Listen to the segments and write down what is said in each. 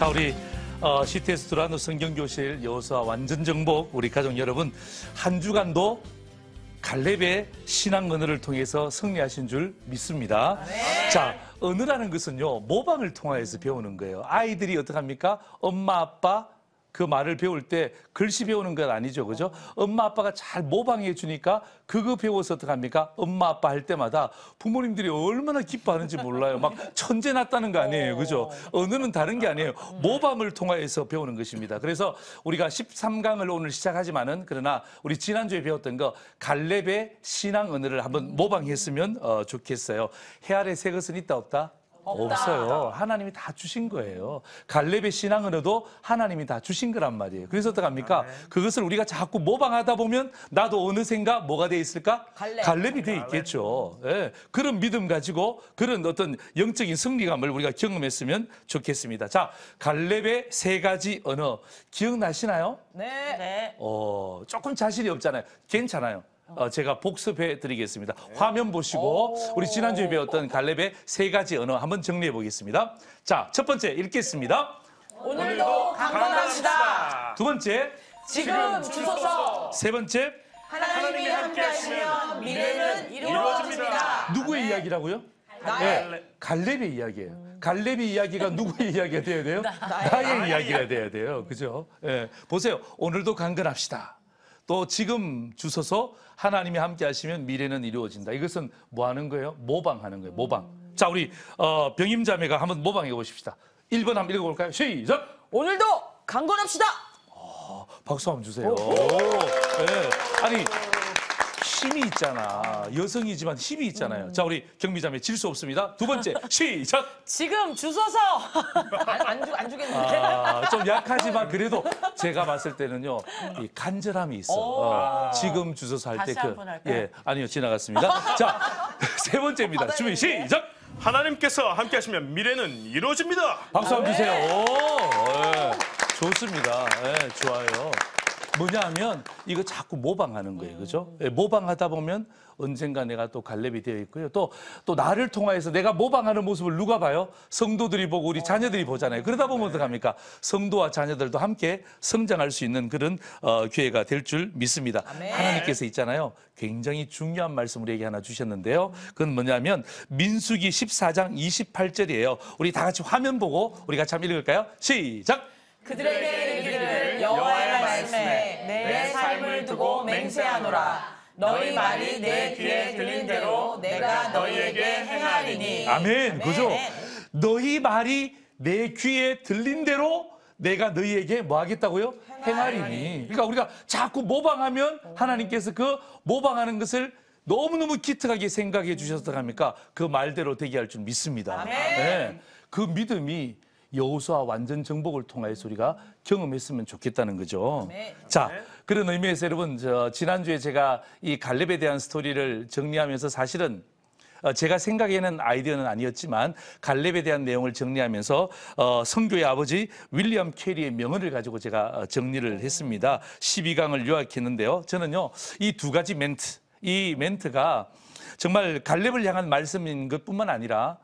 자, 우리 어, CTS 두라노 성경교실 여호수아 완전 정복 우리 가족 여러분 한 주간도 갈렙의 신앙 언어를 통해서 승리하신 줄 믿습니다. 네. 자, 언어라는 것은요 모방을 통하여서 배우는 거예요. 아이들이 어떻게 합니까? 엄마 아빠 그 말을 배울 때 글씨 배우는 건 아니죠. 그죠? 엄마 아빠가 잘 모방해 주니까 그거 배워서 어떡합니까? 엄마 아빠 할 때마다 부모님들이 얼마나 기뻐하는지 몰라요. 막 천재 났다는 거 아니에요. 그죠? 언어는 다른 게 아니에요. 모방을통해서 배우는 것입니다. 그래서 우리가 13강을 오늘 시작하지만은 그러나 우리 지난주에 배웠던 거 갈렙의 신앙 언어를 한번 모방했으면 어, 좋겠어요. 해 아래 새 것은 있다 없다? 없다. 없어요. 하나님이 다 주신 거예요. 갈렙의 신앙은어도 하나님이 다 주신 거란 말이에요. 그래서 어떡합니까? 아, 네. 그것을 우리가 자꾸 모방하다 보면 나도 어느샌가 뭐가 돼 있을까? 갈렙. 갈렙이 돼 있겠죠. 예. 그런 믿음 가지고 그런 어떤 영적인 승리감을 우리가 경험했으면 좋겠습니다. 자, 갈렙의 세 가지 언어 기억나시나요? 네. 네. 어, 조금 자신이 없잖아요. 괜찮아요. 어. 어, 제가 복습해 드리겠습니다. 네. 화면 보시고 우리 지난주에 배웠던 갈렙의 세 가지 언어 한번 정리해 보겠습니다. 자, 첫 번째 읽겠습니다. 오늘도 강건합시다. 두 번째, 지금 주소서. 세 번째, 하나님이 함께 하시면 미래는 이루어집니다. 누구의 이야기라고요? 나의 네, 갈렙의 이야기예요. 갈렙의 이야기가 누구의 이야기가 돼야 돼요? 나, 의 이야기가 돼야 돼요. 그죠? 예. 보세요. 오늘도 강건합시다. 또 지금 주소서 하나님이 함께 하시면 미래는 이루어진다. 이것은 뭐 하는 거예요? 모방하는 거예요. 모방. 자, 우리 어, 병임 자매가 한번 모방해 보십시다. 1번 한번 읽어 볼까요? 시작. 오늘도 강건합시다. 아, 박수 한번 주세요. 오. 네. 아니 힘이 있잖아. 여성이지만 힘이 있잖아요. 음. 자, 우리 경비자매질 수 없습니다. 두 번째, 시작! 지금 주소서 안, 안, 주, 안 주겠는데. 아, 좀 약하지만 그래도 제가 봤을 때는요, 이 간절함이 있어. 어, 아. 지금 주소서 할 때 그. 할까요? 예, 아니요, 지나갔습니다. 자, 세 번째입니다. 준비, 시작! 하나님께서 함께하시면 미래는 이루어집니다. 박수 한번 주세요. 네. 오, 예, 좋습니다. 예, 좋아요. 뭐냐면 하 이거 자꾸 모방하는 거예요, 그죠? 예, 모방하다 보면 언젠가 내가 또 갈렙이 되어 있고요. 또 또 나를 통하여서 내가 모방하는 모습을 누가 봐요? 성도들이 보고 우리 자녀들이 보잖아요. 그러다 보면 어떡 합니까? 성도와 자녀들도 함께 성장할 수 있는 그런 어, 기회가 될 줄 믿습니다. 하나님께서 있잖아요. 굉장히 중요한 말씀 우리에게 하나 주셨는데요. 그건 뭐냐면 민수기 14장 28절이에요. 우리 다 같이 화면 보고 우리 같이 한번 읽을까요? 시작. 그들에게 이르기를 여호와의 두고 맹세하노라. 너희 말이 내 귀에 들린 대로 내가 너희에게 행하리니. 아멘. 그죠? 너희 말이 내 귀에 들린 대로 내가 너희에게 뭐 하겠다고요? 행하리니. 그러니까 우리가 자꾸 모방하면 하나님께서 그 모방하는 것을 너무너무 기특하게 생각해 주셨다 고 합니까? 그 말대로 되게 할 줄 믿습니다. 아멘. 네. 그 믿음이 여호수아 완전 정복을 통하여 우리가 경험했으면 좋겠다는 거죠. 자, 네. 그런 의미에서 여러분 저 지난주에 제가 이 갈렙에 대한 스토리를 정리하면서 사실은 어, 제가 생각에는 아이디어는 아니었지만 갈렙에 대한 내용을 정리하면서 어, 성교의 아버지 윌리엄 캐리의 명언을 가지고 제가 어, 정리를 네. 했습니다. 12강을 요약했는데요. 저는요 이 두 가지 멘트, 이 멘트가 정말 갈렙을 향한 말씀인 것뿐만 아니라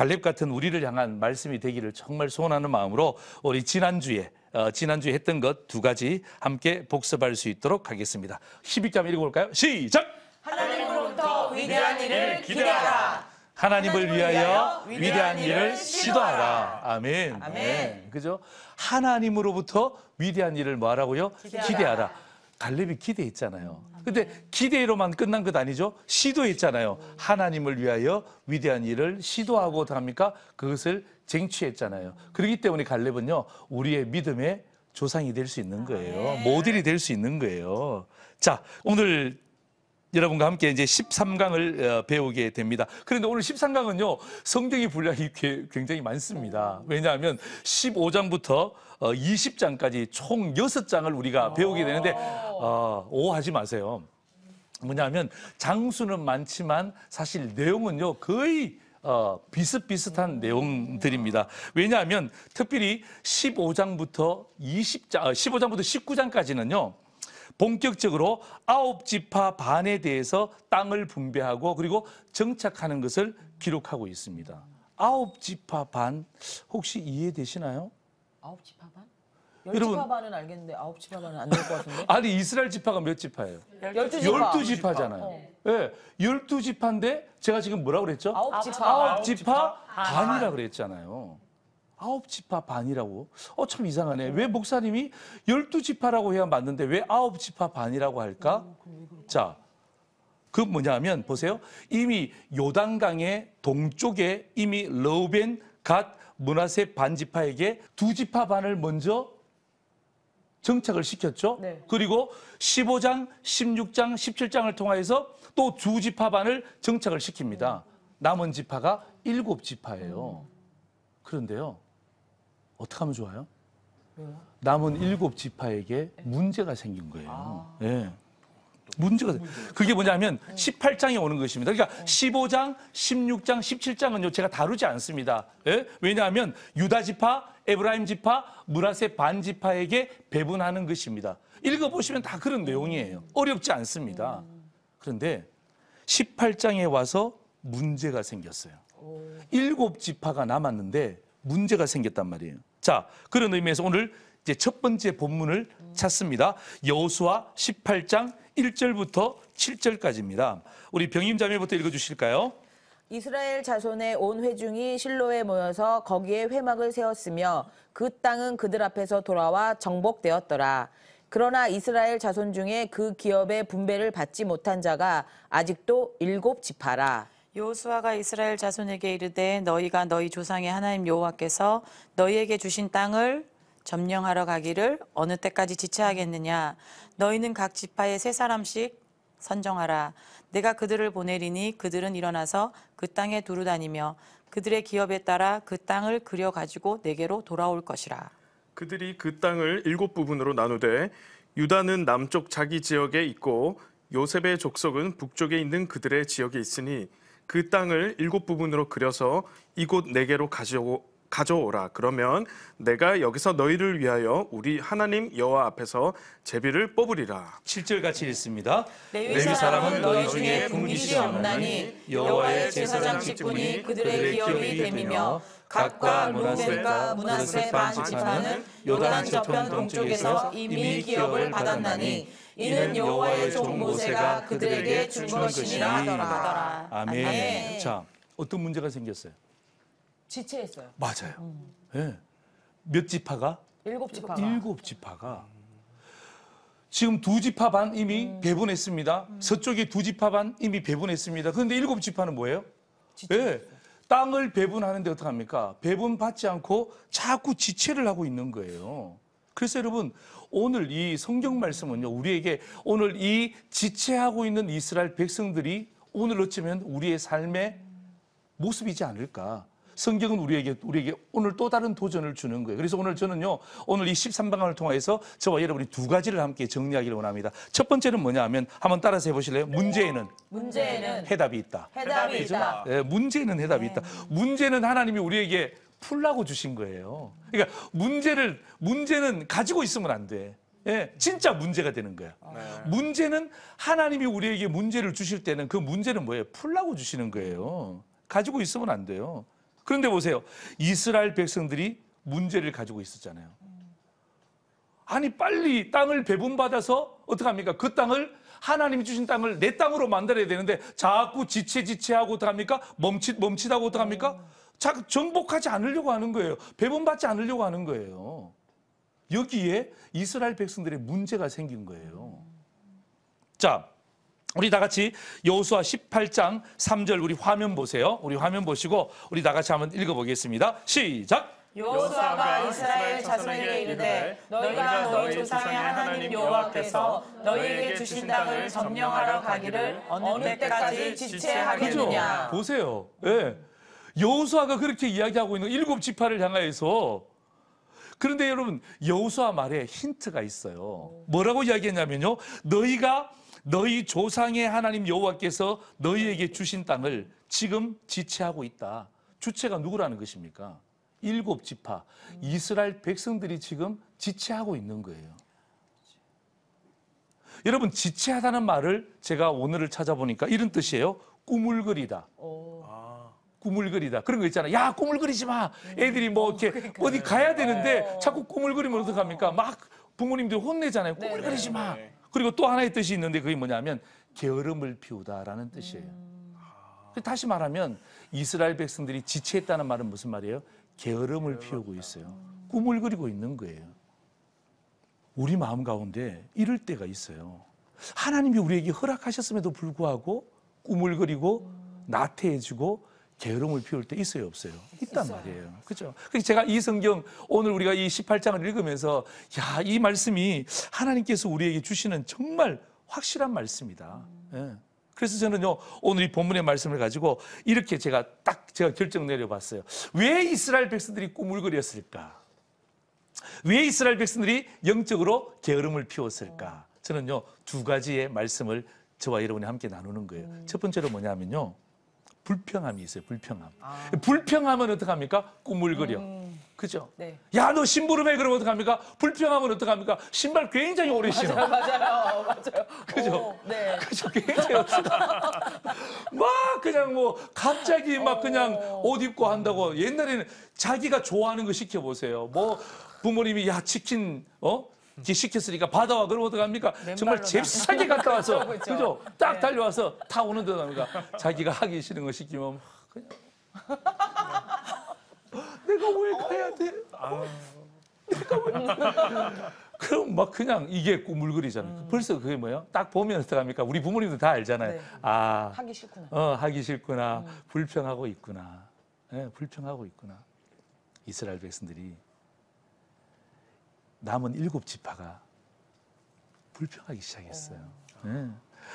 갈렙 같은 우리를 향한 말씀이 되기를 정말 소원하는 마음으로 우리 지난주에 어, 지난주에 했던 것 두 가지 함께 복습할 수 있도록 하겠습니다. 12장 한번 읽어볼까요? 시작! 하나님으로부터 위대한 일을 기대하라. 하나님을 위하여 위대한 일을 시도하라. 아멘. 아멘. 네. 그죠? 하나님으로부터 위대한 일을 뭐하라고요? 기대하라. 기대하라. 갈렙이 기대했잖아요. 음, 아, 근데 네. 기대로만 끝난 것 아니죠? 시도했잖아요. 하나님을 위하여 위대한 일을 시도하고 합니까? 그것을 쟁취했잖아요. 그렇기 때문에 갈렙은요, 우리의 믿음의 조상이 될 수 있는 아, 거예요. 네. 모델이 될 수 있는 거예요. 자, 오늘 여러분과 함께 이제 13강을 어, 배우게 됩니다. 그런데 오늘 13강은요, 성경의 분량이 굉장히 많습니다. 왜냐하면 15장부터 20장까지 어, 총 6장을 우리가 배우게 되는데, 어, 오하지 마세요. 뭐냐면 장수는 많지만 사실 내용은요, 거의 어, 비슷비슷한 내용들입니다. 왜냐하면 특별히 15장부터 20장, 15장부터 어, 19장까지는요, 본격적으로 아홉 지파 반에 대해서 땅을 분배하고 그리고 정착하는 것을 기록하고 있습니다. 아홉 지파 반 혹시 이해되시나요? 아홉 지파 반? 열 여러분, 지파 반은 알겠는데 아홉 지파 반은 안 될 것 같은데? 아니 이스라엘 지파가 몇 지파예요? 열두, 열두 지파. 잖아요 어. 예, 네. 열두 지파인데 제가 지금 뭐라고 그랬죠? 아홉 지파, 아홉 지파 반이라 그랬잖아요. 아홉 지파 반이라고. 어, 참 이상하네. 왜 목사님이 열두 지파라고 해야 맞는데 왜 아홉 지파 반이라고 할까? 음, 자, 그 뭐냐면 보세요. 이미 요단강의 동쪽에 이미 러우벤, 갓, 문화세 반지파에게 두 지파 반을 먼저 정착을 시켰죠. 네. 그리고 15장, 16장, 17장을 통해서 또 두 지파 반을 정착을 시킵니다. 음. 남은 지파가 일곱 지파예요. 음. 그런데요. 어떻게 하면 좋아요? 남은 일곱 지파에게 네. 문제가 생긴 거예요. 아. 예. 문제가 그게 뭐냐면 18장에 오는 것입니다. 그러니까 15장, 16장, 1 7장은 제가 다루지 않습니다. 예? 왜냐하면 유다 지파, 에브라임 지파, 무라세반 지파에게 배분하는 것입니다. 읽어보시면 다 그런 내용이에요. 어렵지 않습니다. 음. 그런데 18장에 와서 문제가 생겼어요. 일곱 지파가 남았는데 문제가 생겼단 말이에요. 자, 그런 의미에서 오늘 이제 첫 번째 본문을 찾습니다. 여수와 18장 1절부터 7절까지입니다. 우리 병임자매부터 읽어 주실까요? 이스라엘 자손의 온 회중이 실로에 모여서 거기에 회막을 세웠으며 그 땅은 그들 앞에서 돌아와 정복되었더라. 그러나 이스라엘 자손 중에 그 기업의 분배를 받지 못한 자가 아직도 일곱 지파라. 여호수아가 이스라엘 자손에게 이르되 너희가 너희 조상의 하나님 여호와께서 너희에게 주신 땅을 점령하러 가기를 어느 때까지 지체하겠느냐 너희는 각 지파에 세 사람씩 선정하라 내가 그들을 보내리니 그들은 일어나서 그 땅에 두루 다니며 그들의 기업에 따라 그 땅을 그려 가지고 내게로 돌아올 것이라 그들이 그 땅을 일곱 부분으로 나누되 유다는 남쪽 자기 지역에 있고 요셉의 족속은 북쪽에 있는 그들의 지역에 있으니 그 땅을 일곱 부분으로 그려서 이곳 네 개로 가져오, 가져오라. 그러면 내가 여기서 너희를 위하여 우리 하나님 여호와 앞에서 제비를 뽑으리라. 7절 같이 읽습니다. 레위 그 사람은 너희 중에 분깃이 없나니 여호와의 제사장 직분이 그들의 기업이 됨이며 각과 루벤과 문하세 반 집안은 요단 저편 동쪽에서 이미 기업을 받았나니 이는 여호와의 종 모세가 그들에게 준 것이니라 하더라. 아멘. 아멘. 자, 어떤 문제가 생겼어요? 지체했어요. 맞아요. 음. 예. 몇 지파가? 일곱 지파가. 일곱 지파가. 지금 두 지파 반 이미 음. 배분했습니다. 음. 서쪽에 두 지파 반 이미 배분했습니다. 그런데 일곱 지파는 뭐예요? 지체요 예. 땅을 배분하는데 어떡합니까? 배분받지 않고 자꾸 지체를 하고 있는 거예요. 그래서 여러분 오늘 이 성경 말씀은요 우리에게 오늘 이 지체하고 있는 이스라엘 백성들이 오늘 어쩌면 우리의 삶의 모습이지 않을까 성경은 우리에게 우리에게 오늘 또 다른 도전을 주는 거예요. 그래서 오늘 저는요. 오늘 이 13강을 통해서 저와 여러분이 두 가지를 함께 정리하기를 원합니다. 첫 번째는 뭐냐 하면 한번 따라서 해 보실래요? 문제에는 문제에는 해답이 있다. 해답이 그렇죠? 있다. 네, 예, 문제는 해답이 네. 있다. 문제는 하나님이 우리에게 풀라고 주신 거예요. 그러니까 문제를 문제는 가지고 있으면 안 돼. 예, 진짜 문제가 되는 거야. 아, 네. 문제는 하나님이 우리에게 문제를 주실 때는 그 문제는 뭐예요? 풀라고 주시는 거예요. 가지고 있으면 안 돼요. 그런데 보세요. 이스라엘 백성들이 문제를 가지고 있었잖아요. 아니 빨리 땅을 배분받아서 어떡 합니까? 그 땅을 하나님이 주신 땅을 내 땅으로 만들어야 되는데 자꾸 지체지체하고 어떡합니까? 멈칫 멈칫하고 어떡합니까? 자, 정복하지 않으려고 하는 거예요. 배분받지 않으려고 하는 거예요. 여기에 이스라엘 백성들의 문제가 생긴 거예요. 자, 우리 다 같이 여호수아 18장 3절 우리 화면 보세요. 우리 화면 보시고 우리 다 같이 한번 읽어 보겠습니다. 시작. 여호수아가 이스라엘 자손에게 이르되 너희가 너희 조상의 하나님 여호와께서 너희에게 주신 땅을 점령하러 가기를 어느 때까지 지체하겠느냐. 보세요. 예. 네. 여호수아가 그렇게 이야기하고 있는 일곱 지파를 향하여서 그런데 여러분 여호수아 말에 힌트가 있어요. 뭐라고 이야기했냐면요. 너희가 너희 조상의 하나님 여호와께서 너희에게 주신 땅을 지금 지체하고 있다. 주체가 누구라는 것입니까? 일곱 지파 이스라엘 백성들이 지금 지체하고 있는 거예요. 여러분 지체하다는 말을 제가 오늘을 찾아보니까 이런 뜻이에요. 꾸물거리다. 오. 꾸물거리다 그런 거 있잖아. 야, 꾸물거리지 마. 음. 애들이 뭐 이렇게 어, 그러니까요. 어디 가야 되는데 어. 자꾸 꾸물거리면 어떡합니까? 어. 막 부모님들 혼내잖아요. 꾸물거리지 네, 네, 마. 네. 그리고 또 하나의 뜻이 있는데 그게 뭐냐면 게으름을 피우다라는 음. 뜻이에요. 다시 말하면 이스라엘 백성들이 지체했다는 말은 무슨 말이에요? 게으름을 피우고 있어요. 꾸물거리고 음. 있는 거예요. 우리 마음 가운데 이럴 때가 있어요. 하나님이 우리에게 허락하셨음에도 불구하고 꾸물거리고 나태해지고 게으름을 피울 때 있어요, 없어요? 있단 있어요. 말이에요. 그죠? 그래서 제가 이 성경, 오늘 우리가 이 18장을 읽으면서, 야, 이 말씀이 하나님께서 우리에게 주시는 정말 확실한 말씀이다. 음. 예. 그래서 저는요, 오늘 이 본문의 말씀을 가지고 이렇게 제가 딱 제가 결정 내려봤어요. 왜 이스라엘 백성들이 꾸물거렸을까? 왜 이스라엘 백성들이 영적으로 게으름을 피웠을까? 어. 저는요, 두 가지의 말씀을 저와 여러분이 함께 나누는 거예요. 음. 첫 번째로 뭐냐면요. 불평함이 있어요. 불평함. 아. 불평함은 어떡합니까? 꾸물거려. 음. 그죠? 네. 야, 너 심부름 해. 그러면 어떡합니까? 불평함은 어떡합니까? 신발 굉장히 오래 신어. 맞아요, 맞아요. 어, 맞아요. 그죠? 어, 네. 그죠? 굉장히 오래 신어. 막 그냥 뭐 갑자기 막 어. 그냥 옷 입고 한다고 옛날에는 자기가 좋아하는 거 시켜보세요. 뭐 부모님이 야, 치킨, 어? 시켰으니까 바다와 그럼 러 어떡합니까? 정말 잽싸게 갔다 와서 그죠? 딱 네. 달려와서 타 오는 데다 니까 자기가 하기 싫은 거 시키면 그냥 내가 왜 가야 돼? 아. 내가 왜? 그럼 막 그냥 이게 꿈을 그리잖아요. 음. 벌써 그게 뭐예요? 딱 보면 어떡합니까? 우리 부모님들다 알잖아요. 네. 아 하기 싫구나. 어 하기 싫구나. 음. 불평하고 있구나. 예, 네, 불평하고 있구나. 이스라엘 백성들이 남은 일곱 지파가 불평하기 시작했어요. 어. 네.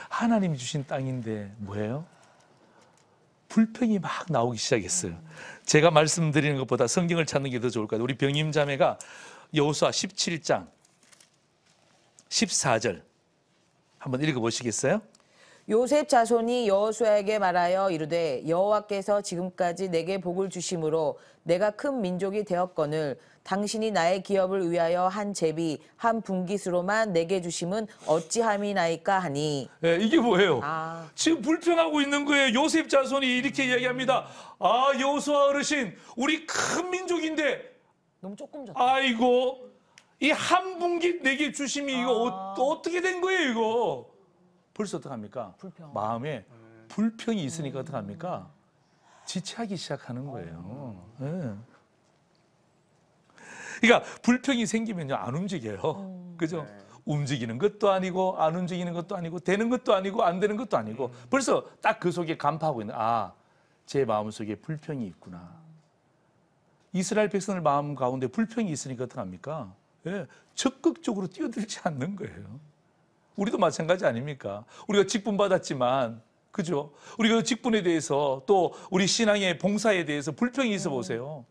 하나님이 주신 땅인데 뭐예요? 불평이 막 나오기 시작했어요. 제가 말씀드리는 것보다 성경을 찾는 게 더 좋을 까요 우리 병임 자매가 여호수아 17장 14절 한번 읽어 보시겠어요? 요셉 자손이 여호수아에게 말하여 이르되 여호와께서 지금까지 내게 복을 주심으로 내가 큰 민족이 되었거늘 당신이 나의 기업을 위하여 한 제비 한분기수로만 내게 주심은 어찌함이나이까 하니 예, 이게 뭐예요? 아. 지금 불평하고 있는 거예요. 요셉 자손이 이렇게 이야기합니다. 아 여호수아 어르신 우리 큰 민족인데 너무 조금 줬 아이고 이 한분기 내게 주심이 이거 아. 어, 떻게된 거예요 이거? 벌써 어떡합니까? 불평. 마음에 음. 불평이 있으니까 음. 어떡합니까? 지체하기 시작하는 거예요. 예. 그러니까 불평이 생기면요 안 움직여요. 음, 그죠? 네. 움직이는 것도 아니고 안 움직이는 것도 아니고 되는 것도 아니고 안 되는 것도 아니고 음. 벌써 딱 그 속에 간파하고 있는 아제 마음속에 불평이 있구나. 이스라엘 백성들 마음 가운데 불평이 있으니까 어떡합니까? 예, 적극적으로 뛰어들지 않는 거예요. 우리도 마찬가지 아닙니까? 우리가 직분 받았지만, 그죠? 우리가 직분에 대해서 또 우리 신앙의 봉사에 대해서 불평이 있어 네. 보세요.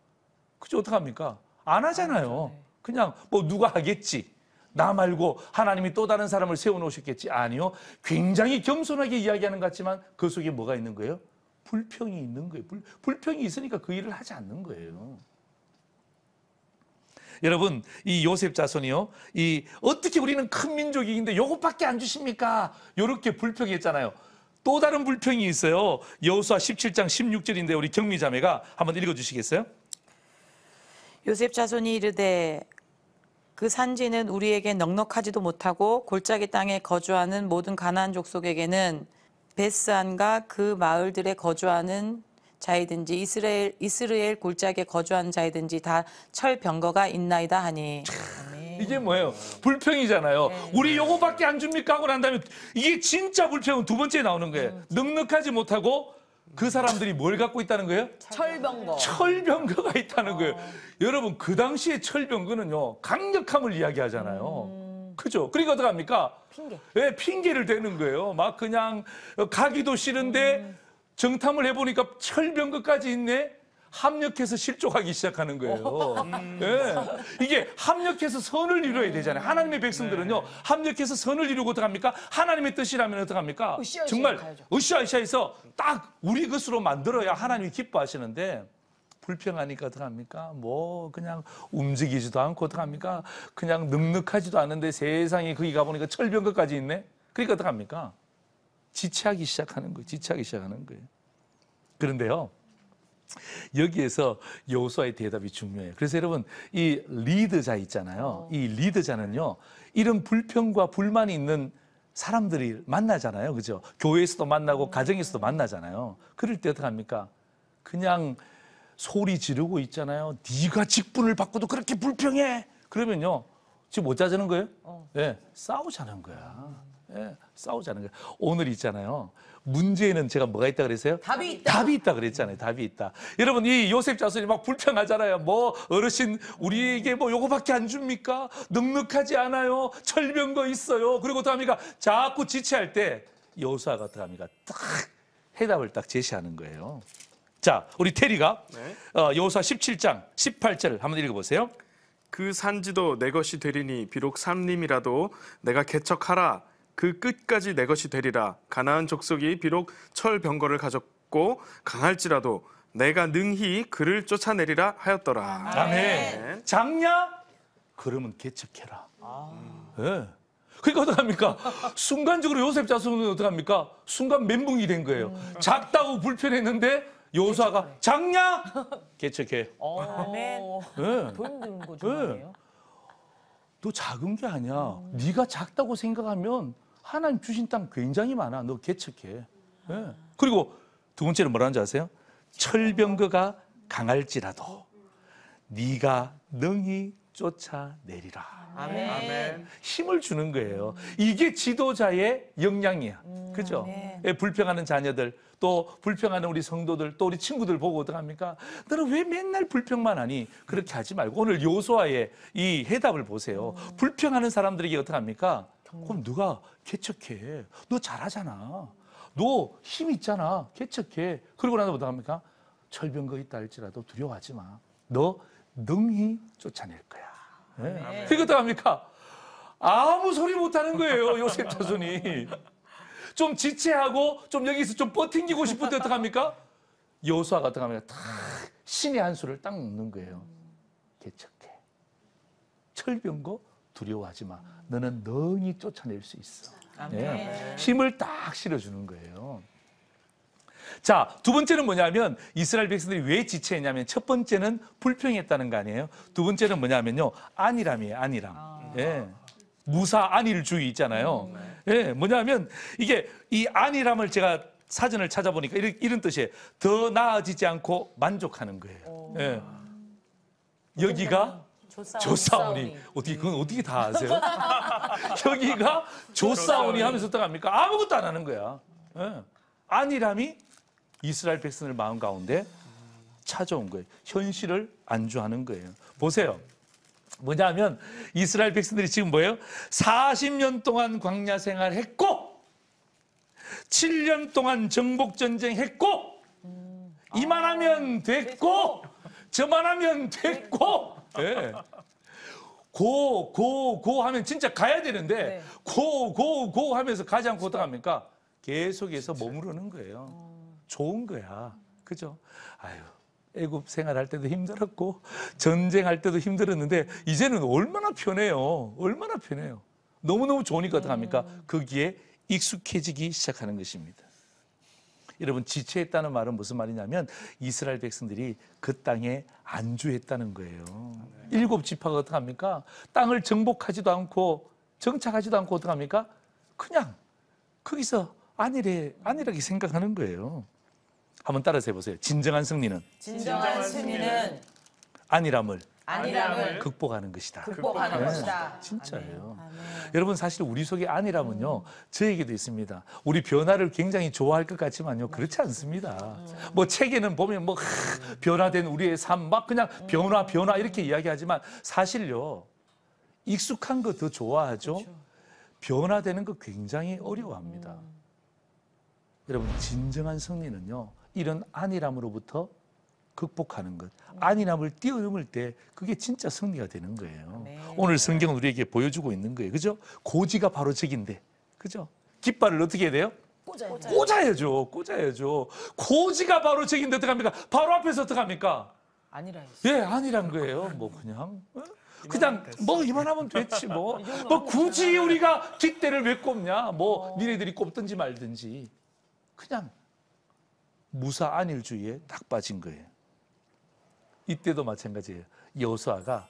그죠? 어떡합니까? 안 하잖아요. 아, 네. 그냥 뭐 누가 하겠지. 나 말고 하나님이 또 다른 사람을 세워놓으셨겠지. 아니요. 굉장히 겸손하게 이야기하는 것 같지만 그 속에 뭐가 있는 거예요? 불평이 있는 거예요. 불, 불평이 있으니까 그 일을 하지 않는 거예요. 여러분 이 요셉 자손이요 이 어떻게 우리는 큰민족이긴데 요것밖에 안 주십니까? 요렇게 불평했잖아요. 또 다른 불평이 있어요. 여호수아 17장 16절인데 우리 경미 자매가 한번 읽어 주시겠어요? 요셉 자손이 이르되 그 산지는 우리에게 넉넉하지도 못하고 골짜기 땅에 거주하는 모든 가난안 족속에게는 베스안과 그 마을들에 거주하는 자이든지 이스라엘 이스라엘 골짜기에 거주하는 자이든지 다 철병거가 있나이다 하니 이게 뭐예요? 불평이잖아요. 네. 우리 요거밖에 안 줍니까 하고 난 다음에 이게 진짜 불평은 두 번째 나오는 거예요. 음. 넉넉하지 못하고 그 사람들이 뭘 갖고 있다는 거예요? 철병거. 철병거가 있다는 거예요. 여러분 그 당시에 철병거는요 강력함을 이야기하잖아요. 음. 그죠? 그러니까 어떡합니까? 핑계. 예, 핑계를 대는 거예요. 막 그냥 가기도 싫은데 음. 정탐을 해보니까 철병거까지 있네. 합력해서 실족하기 시작하는 거예요. 네. 이게 합력해서 선을 이루어야 되잖아요. 하나님의 백성들은요. 네. 합력해서 선을 이루고 어떡합니까? 하나님의 뜻이라면 어떡합니까? 으쌰으쌰 정말 으쌰으쌰해서 딱 우리 것으로 만들어야 하나님이 기뻐하시는데 불평하니까 어떡합니까? 뭐 그냥 움직이지도 않고 어떡합니까? 그냥 늑늑하지도 않은데 세상에 거기 가보니까 철병거까지 있네? 그러니까 어떡합니까? 지체하기 시작하는 거예요. 지체하기 시작하는 거예요. 그런데요. 여기에서 여호수아의 대답이 중요해요. 그래서 여러분 이 리드자 있잖아요. 어. 이 리드자는요. 이런 불평과 불만이 있는 사람들이 만나잖아요. 그죠? 교회에서도 만나고 음. 가정에서도 만나잖아요. 그럴 때 어떻게 합니까? 그냥 소리 지르고 있잖아요. 네가 직분을 받고도 그렇게 불평해. 그러면요. 지금 못 자자는 거예요? 어. 예. 싸우자는 거야. 예, 싸우자는 거예요. 오늘 있잖아요. 문제는 제가 뭐가 있다 그랬어요? 답이 있다. 답이 있다 그랬잖아요. 답이 있다. 여러분 이 요셉 자손이 막 불평하잖아요. 뭐 어르신 우리에게 뭐 요거밖에 안 줍니까? 넉넉하지 않아요. 철병거 있어요. 그리고 다미가 자꾸 지체할 때요호수아가 다미가 음딱 해답을 딱 제시하는 거예요. 자, 우리 테리가 네. 어, 요호수아 17장 18절 한번 읽어 보세요. 그 산지도 내 것이 되리니 비록 산림이라도 내가 개척하라 그 끝까지 내 것이 되리라. 가나안 족속이 비록 철병거를 가졌고 강할지라도 내가 능히 그를 쫓아내리라 하였더라. 아멘. 네. 장냐? 그러면 개척해라. 아. 네. 그러니까 어떡합니까? 순간적으로 요셉 자손은 어떡합니까? 순간 멘붕이 된 거예요. 음. 작다고 불편했는데 요사가 작냐? 개척해. 어. 아멘. 네. 돈드 거죠. 네. 너 작은 게 아니야. 네가 작다고 생각하면 하나님 주신 땅 굉장히 많아. 너 개척해. 네. 그리고 두 번째는 뭐라는지 아세요? 철병거가 강할지라도 네가 능히 쫓아내리라. 아멘. 아멘. 힘을 주는 거예요. 이게 지도자의 역량이야. 음, 그죠? 네. 예, 불평하는 자녀들, 또 불평하는 우리 성도들, 또 우리 친구들 보고 어떡합니까? 너는 왜 맨날 불평만 하니? 그렇게 하지 말고 오늘 요소아의 이 해답을 보세요. 음. 불평하는 사람들에게 어떡합니까? 음. 그럼 누가 개척해? 너 잘하잖아. 너 힘 있잖아. 개척해. 그러고 나서 뭐다 합니까? 철병거 있다 할지라도 두려워하지 마. 너 능히 쫓아낼 거야. 예? 아, 네. 그게 어 합니까? 아무 소리 못 하는 거예요, 요셉 자손이. 좀 지체하고 좀 여기서 좀 버팅기고 싶을 때 어떡합니까? 여수아가 어떡합니까? 탁 신의 한 수를 딱넣는 거예요. 개척해. 철병거 두려워하지 마. 너는 능히 쫓아낼 수 있어. 예. 네. 힘을 딱 실어주는 거예요. 자, 두 번째는 뭐냐면 이스라엘 백성들이 왜 지체했냐면 첫 번째는 불평했다는 거 아니에요. 두 번째는 뭐냐면요. 안일함이에요, 안일함. 아. 예. 무사 안일주의 있잖아요. 음. 예, 뭐냐면 이게 이 안일함을 제가 사전을 찾아보니까 이런, 이런 뜻이에요. 더 나아지지 않고 만족하는 거예요. 오. 예. 여기가 조사오니. 조사오니. 어떻게 음. 그건 어떻게 다 아세요? 여기가 조사오니 하면서 떠갑니까 아무것도 안 하는 거야. 아니람이 예. 이스라엘 백성을 마음 가운데 찾아온 거예요. 현실을 안주하는 거예요. 보세요. 뭐냐면 이스라엘 백성들이 지금 뭐예요? 40년 동안 광야 생활했고 7년 동안 정복 전쟁 했고 음. 이만하면 아, 됐고 저만하면 됐고 네. 고, 고, 고 하면 진짜 가야 되는데, 네. 고, 고, 고 하면서 가지 않고 어떡합니까? 계속해서 머무르는 거예요. 어. 좋은 거야. 그죠? 아유, 애국 생활할 때도 힘들었고, 전쟁할 때도 힘들었는데, 이제는 얼마나 편해요. 얼마나 편해요. 너무너무 좋으니까 어떡합니까? 음. 거기에 익숙해지기 시작하는 것입니다. 여러분 지체했다는 말은 무슨 말이냐면 이스라엘 백성들이 그 땅에 안주했다는 거예요. 네. 일곱 지파가 어떻게 합니까? 땅을 정복하지도 않고 정착하지도 않고 어떻게 합니까? 그냥 거기서 안일해 안일하게 생각하는 거예요. 한번 따라서 해보세요. 진정한 승리는 진정한 승리는 안일함을 안일함을 극복하는 것이다. 극복하는 네, 것이다. 진짜예요. 아멘. 여러분 사실 우리 속에 안일함은요. 저에게도 있습니다. 우리 변화를 굉장히 좋아할 것 같지만요. 그렇지 않습니다. 음. 뭐 책에는 보면 뭐 하, 변화된 우리의 삶 막 그냥 음. 변화 변화 이렇게 이야기하지만 사실요. 익숙한 거 더 좋아하죠. 그렇죠. 변화되는 거 굉장히 어려워합니다. 음. 여러분 진정한 승리는요. 이런 안일함으로부터 극복하는 것, 안일함을 뛰어넘을 때 그게 진짜 승리가 되는 거예요. 네. 오늘 성경은 우리에게 보여주고 있는 거예요. 그죠? 고지가 바로 적인데. 그죠? 깃발을 어떻게 해야 돼요? 꽂아야 죠 꽂아야죠. 꽂아야죠. 고지가 바로 적인데 어떡합니까? 바로 앞에서 어떡합니까? 아니라 예, 아니란 거예요. 뭐 그냥. 어? 그냥 뭐 이만하면 됐지 뭐. 뭐 굳이 우리가 깃대를 왜 꼽냐. 뭐 어. 니네들이 꼽든지 말든지. 그냥 무사 안일주의에 딱 빠진 거예요. 이때도 마찬가지예요. 여호수아가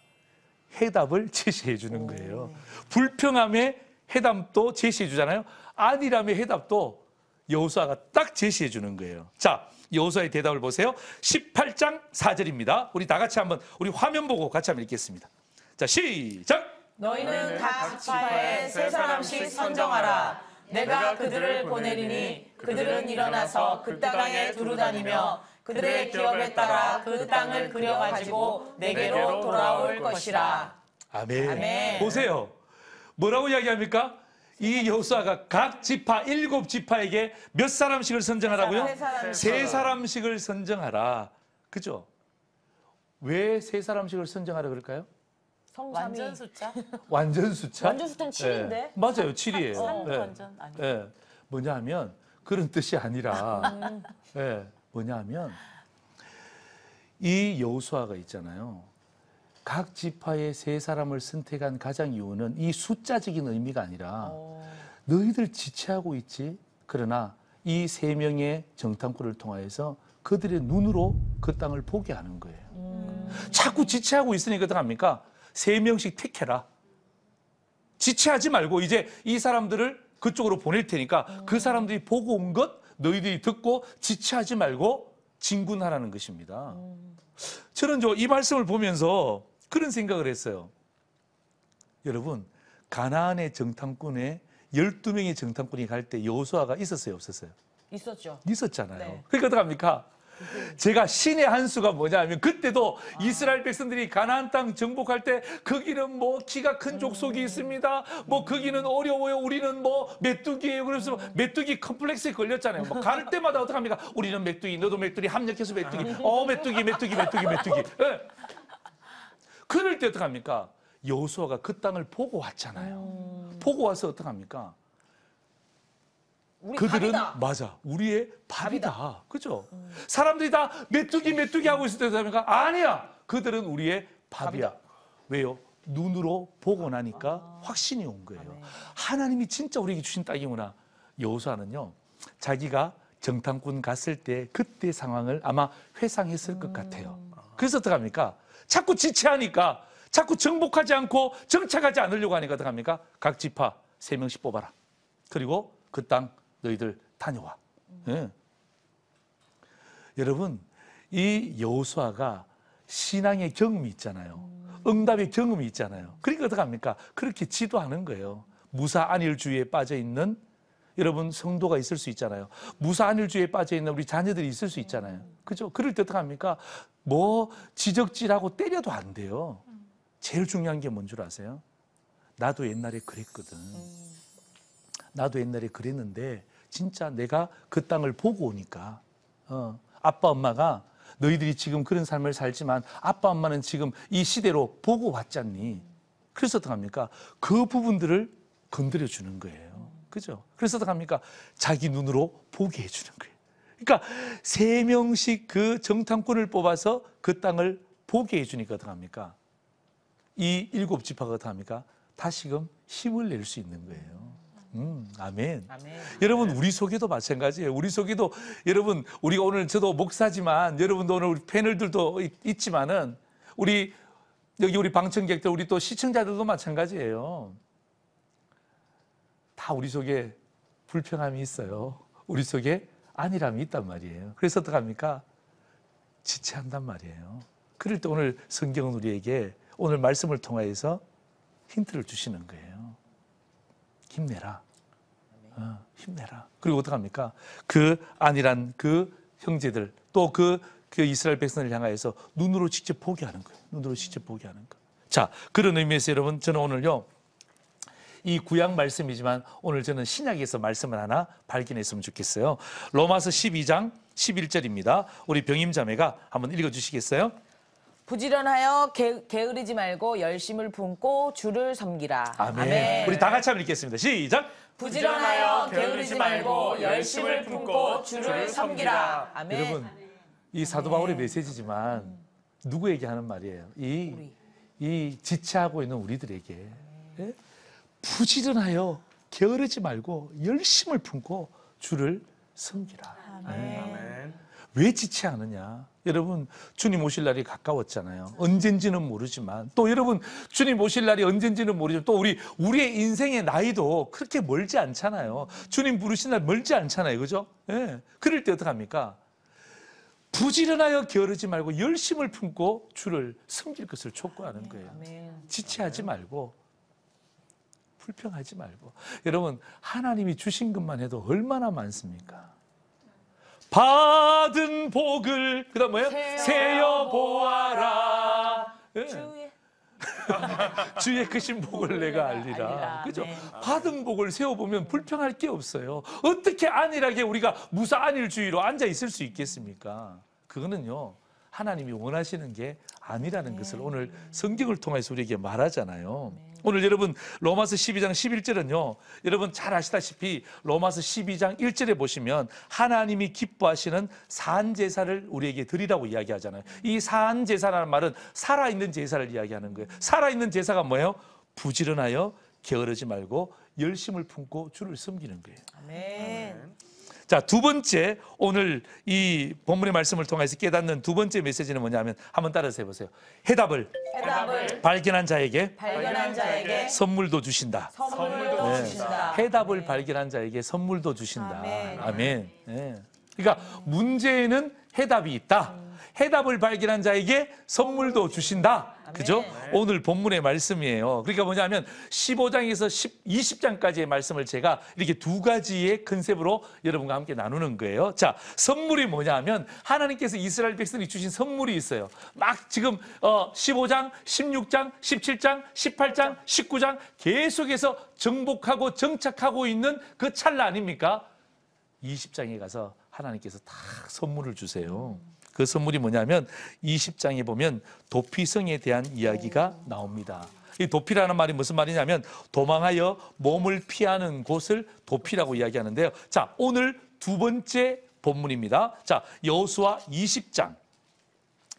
해답을 제시해 주는 거예요. 불평함의 해답도 제시해 주잖아요. 아니함의 해답도 여호수아가 딱 제시해 주는 거예요. 자, 여호수아의 대답을 보세요. 18장 4절입니다. 우리 다 같이 한번 우리 화면 보고 같이 한번 읽겠습니다. 자, 시작. 너희는 각 지파에 세 사람씩 선정하라. 내가 그들을 보내리니 그들은 일어나서 그 땅에 두루 다니며 그들의 기업에 따라 그, 그 땅을 그려가지고 내게로 돌아올 것이라. 아멘. 아멘. 보세요. 뭐라고 이야기합니까? 이 여호수아가 각 지파 일곱 지파에게 몇 사람씩을 선정하라고요? 세, 사람. 세 사람씩을 선정하라. 그죠? 왜 세 사람씩을 선정하라 그럴까요? 예. 예. 완전 숫자? 완전 숫자? 완전 숫자는 7인데? 네. 맞아요, 7이에요. 예. 3, 완전 아니에 네. 뭐냐 면 그런 뜻이 아니라 음. 네. 뭐냐면 이 여호수아가 있잖아요. 각 지파의 세 사람을 선택한 가장 이유는 이 숫자적인 의미가 아니라 오. 어. 너희들 지체하고 있지. 그러나 이 세 명의 정탐꾼을 통하여서 그들의 눈으로 그 땅을 보게 하는 거예요. 음. 자꾸 지체하고 있으니까 어떡합니까? 세 명씩 택해라. 지체하지 말고 이제 이 사람들을 그쪽으로 보낼 테니까 그 음. 그 사람들이 보고 온것 너희들이 듣고 지체하지 말고 진군하라는 것입니다. 음. 저는 저 이 말씀을 보면서 그런 생각을 했어요. 여러분, 가나안의 정탐꾼에 12명의 정탐꾼이 갈 때 여호수아가 있었어요, 없었어요? 있었죠. 있었잖아요. 네. 그러니까 어떡합니까? 제가 신의 한 수가 뭐냐면 그때도 이스라엘 백성들이 가나안 땅 정복할 때 거기는 그 뭐 키가 큰 족속이 있습니다. 뭐 거기는 그 어려워요. 우리는 뭐 메뚜기예요. 그래서 뭐 메뚜기 컴플렉스에 걸렸잖아요. 뭐갈 때마다 어떡 합니까? 우리는 메뚜기, 너도 메뚜기, 합력해서 메뚜기. 어 메뚜기, 메뚜기, 메뚜기, 메뚜기. 네. 그럴 때어떡 합니까? 여호수아가 그 땅을 보고 왔잖아요. 보고 와서 어떡 합니까? 우리 그들은 밥이다. 맞아 우리의 밥이다, 그죠? 음. 사람들이 다 메뚜기 메뚜기 하고 있을 때 생각하니까 아니야 그들은 우리의 밥이야 밥이다. 왜요? 눈으로 보고 나니까 아. 확신이 온 거예요 아멘. 하나님이 진짜 우리에게 주신 땅이구나 여호수아는요 자기가 정탐꾼 갔을 때 그때 상황을 아마 회상했을 것 음. 같아요 그래서 어떡합니까? 자꾸 지체하니까 자꾸 정복하지 않고 정착하지 않으려고 하니까 어떡합니까? 각 지파 세명씩 뽑아라 그리고 그땅 너희들 다녀와. 음. 예. 여러분 이 여호수아가 신앙의 경험이 있잖아요. 음. 응답의 경험이 있잖아요. 그러니까 어떡합니까? 그렇게 지도하는 거예요. 무사 안일주의에 빠져 있는 여러분 성도가 있을 수 있잖아요. 무사 안일주의에 빠져 있는 우리 자녀들이 있을 수 있잖아요. 음. 그죠? 그럴 때 어떡합니까? 뭐 지적질하고 때려도 안 돼요. 제일 중요한 게 뭔 줄 아세요? 나도 옛날에 그랬거든. 나도 옛날에 그랬는데 진짜 내가 그 땅을 보고 오니까 어, 아빠 엄마가 너희들이 지금 그런 삶을 살지만 아빠 엄마는 지금 이 시대로 보고 왔잖니. 그래서 어떡합니까? 그 부분들을 건드려 주는 거예요. 그죠? 그래서 어떡합니까? 자기 눈으로 보게 해 주는 거예요. 그러니까 세 명씩 그 정탐꾼을 뽑아서 그 땅을 보게 해 주니까 어떡합니까? 이 일곱 지파가 어떡합니까? 다시금 힘을 낼 수 있는 거예요. 음, 아멘. 아멘. 여러분 네. 우리 속에도 마찬가지예요. 우리 속에도 여러분 우리가 오늘 저도 목사지만 여러분도 오늘 우리 패널들도 있, 지만은 우리 여기 우리 방청객들 우리 또 시청자들도 마찬가지예요. 다 우리 속에 불평함이 있어요. 우리 속에 안일함이 있단 말이에요. 그래서 어떡합니까? 지체한단 말이에요. 그럴 때 오늘 성경은 우리에게 오늘 말씀을 통해서 힌트를 주시는 거예요. 힘내라. 어, 힘내라. 그리고 어떡합니까? 그 아니란 그 형제들 또 그 그 이스라엘 백성을 향하여서 눈으로 직접 보게 하는 거예요. 눈으로 직접 보게 하는 거. 자, 그런 의미에서 여러분 저는 오늘요. 이 구약 말씀이지만 오늘 저는 신약에서 말씀을 하나 발견했으면 좋겠어요. 로마서 12장 11절입니다. 우리 병임 자매가 한번 읽어 주시겠어요? 부지런하여 게, 게으르지 말고 열심을 품고 주를 섬기라. 아멘. 아멘. 우리 다 같이 한번 읽겠습니다. 시작. 부지런하여 게으르지 말고 열심을 품고 주를 섬기라. 아멘. 여러분, 이 사도 바울의 메시지지만 누구 얘기하는 말이에요? 이, 이 지체하고 있는 우리들에게 예? 부지런하여 게으르지 말고 열심을 품고 주를 섬기라. 아멘. 아멘. 왜 지치 않느냐? 여러분 주님 오실 날이 가까웠잖아요. 언젠지는 모르지만 또 여러분 주님 오실 날이 언젠지는 모르지만 또 우리 우리의 인생의 나이도 그렇게 멀지 않잖아요. 주님 부르신 날 멀지 않잖아요. 그죠? 예. 그럴 때 어떡합니까? 부지런하여 게으르지 말고 열심을 품고 주를 섬길 것을 촉구하는 네, 거예요. 지체하지 말고 불평하지 말고 여러분 하나님이 주신 것만 해도 얼마나 많습니까? 받은 복을 그다음 뭐예요? 세어 보아라. 예. 주의 주의 크신 복을 네, 내가 알리라. 알리라. 그죠? 네. 받은 복을 세어보면 불평할 게 없어요. 어떻게 안일하게 우리가 무사 안일주의로 앉아 있을 수 있겠습니까? 그거는요. 하나님이 원하시는 게 아니라는 네. 것을 오늘 성경을 통해서 우리에게 말하잖아요. 네. 오늘 여러분 로마서 12장 11절은요. 여러분 잘 아시다시피 로마서 12장 1절에 보시면 하나님이 기뻐하시는 산 제사를 우리에게 드리라고 이야기하잖아요. 네. 이산 제사라는 말은 살아 있는 제사를 이야기하는 거예요. 살아 있는 제사가 뭐예요? 부지런하여 게으르지 말고 열심을 품고 주를 섬기는 거예요. 아멘. 아멘. 자, 두 번째 오늘 이 본문의 말씀을 통해서 깨닫는 두 번째 메시지는 뭐냐면 한번 따라서 해 보세요. 해답을, 해답을 발견한 자에게 발견한 자에게 선물도 주신다. 선물도 네. 주신다. 해답을 아 발견한 자에게 선물도 주신다. 아멘. 아멘. 네. 그러니까 문제에는 해답이 있다. 음. 해답을 발견한 자에게 선물도 주신다. 아, 그죠? 네. 네. 오늘 본문의 말씀이에요. 그러니까 뭐냐면 15장에서 10, 20장까지의 말씀을 제가 이렇게 두 가지의 컨셉으로 여러분과 함께 나누는 거예요. 자, 선물이 뭐냐면 하나님께서 이스라엘 백성이 주신 선물이 있어요. 막 지금 어 15장, 16장, 17장, 18장, 19장 계속해서 정복하고 정착하고 있는 그 찰나 아닙니까? 20장에 가서 하나님께서 다 선물을 주세요. 음. 그 선물이 뭐냐면 20장에 보면 도피성에 대한 이야기가 나옵니다. 이 도피라는 말이 무슨 말이냐면 도망하여 몸을 피하는 곳을 도피라고 이야기하는데요. 자, 오늘 두 번째 본문입니다. 자, 여호수아 20장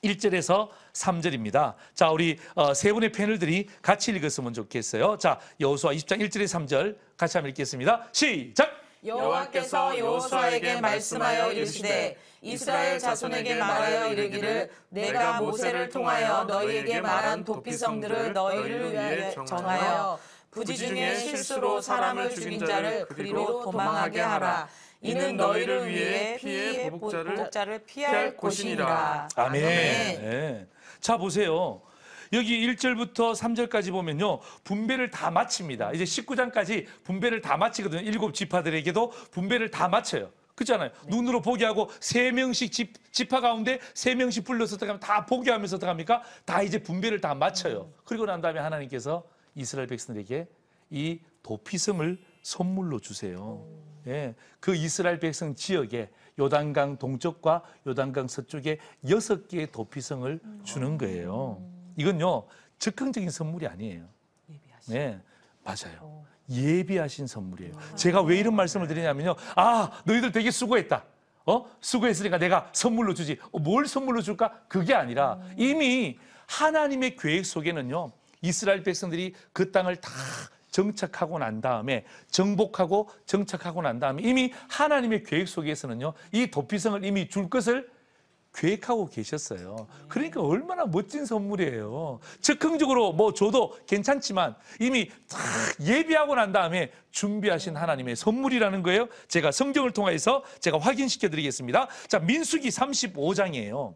1절에서 3절입니다. 자, 우리 어, 세 분의 패널들이 같이 읽었으면 좋겠어요. 자, 여호수아 20장 1절에 3절 같이 한번 읽겠습니다. 시작. 여호와께서 여호수아에게 말씀하여 이르시되 이스라엘 자손에게 말하여 이르기를 내가 모세를 통하여 너희에게 말한 도피성들을 너희를 위하여 정하여 부지 중에 실수로 사람을 죽인 자를 그리로 도망하게 하라. 이는 너희를 위해 피해 보복자를, 피할 곳이니라. 아멘. 아멘. 네. 자 보세요. 여기 1절부터 3절까지 보면요. 분배를 다 마칩니다. 이제 19장까지 분배를 다 마치거든요. 일곱 지파들에게도 분배를 다 마쳐요. 그렇잖아요. 네. 눈으로 보게 하고 세 명씩 집, 지파 가운데 세 명씩 불러서 다 보게 하면서 들어갑니까? 다 이제 분배를 다 마쳐요. 음. 그리고 난 다음에 하나님께서 이스라엘 백성들에게 이 도피성을 선물로 주세요. 예, 그 이스라엘 백성 지역에 요단강 동쪽과 요단강 서쪽에 여섯 개의 도피성을 음. 주는 거예요. 음. 이건요 즉흥적인 선물이 아니에요. 예비하신. 네, 맞아요. 오. 예비하신 선물이에요. 오. 아. 제가 왜 이런 말씀을 드리냐면요. 아, 너희들 되게 수고했다. 어? 수고했으니까 내가 선물로 주지. 어, 뭘 선물로 줄까? 그게 아니라 오. 음. 이미 하나님의 계획 속에는요. 이스라엘 백성들이 그 땅을 다 정착하고 난 다음에 정복하고 정착하고 난 다음에 이미 하나님의 계획 속에서는요. 이 도피성을 이미 줄 것을 계획하고 계셨어요. 네. 그러니까 얼마나 멋진 선물이에요. 즉흥적으로 뭐 줘도 괜찮지만 이미 탁 예비하고 난 다음에 준비하신 하나님의 선물이라는 거예요. 제가 성경을 통해서 제가 확인시켜 드리겠습니다. 자, 민수기 35장이에요.